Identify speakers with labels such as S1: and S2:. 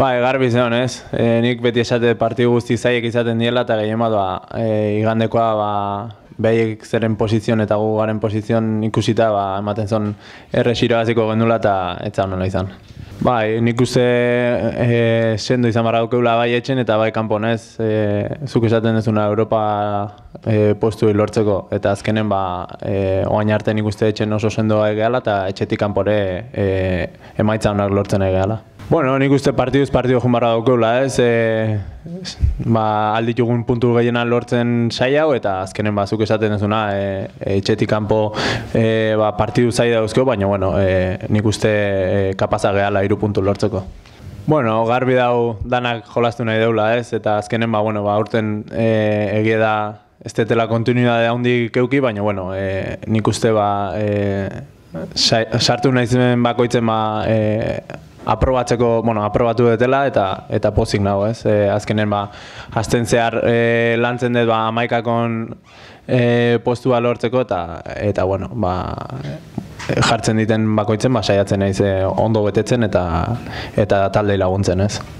S1: Ba, egarbi zehon ez, e, nik beti esate parti guzti zaiek izaten diela eta gehien bat, ba, e, igandekoa ba, behiek zeren pozizion eta gu garen pozizion ikusita, ba, ematen zon erre xira gaziko gendula eta ez zaur nola izan. Ba, e, nik uste e, sendo izan barra dukeula bai etxen eta bai kanpon ez, e, zuk esaten ez Europa e, postu lortzeko eta azkenen ba, e, oain arte nik uste etxen oso sendoa egeala eta etxetik kanpore e, emaitza honak lortzen egeala. Bueno, nik uste partidu ez partidu jomarra daukeula, e, ez? ba, alditugun puntu gehiena lortzen saia hau eta azkenen bazuk esaten ezuna, eh etxetik kanpo e, ba, partidu zaida euskoa, baina bueno, e, nik uste e, kapaza gehala 3 puntu lortzeko. Bueno, garbi dau danak jolastu nahi daula, ez? Eta azkenen ba bueno, ba urten e, egia da ez dela kontinuitate handi keuki, baina bueno, e, nik uste ba e, Sartu nahizmen bakoitzen ba, e, aprobatzeko, bueno, aprobatu dutela eta eta pozik nago, ez? E, azkenen ba hasten zehar e, lantzen dut ba 11kon e, eh, postua lortzeko eta eta bueno, ba, jartzen diten bakoitzen ba saiatzen naiz ondo betetzen eta eta talde laguntzen, ez?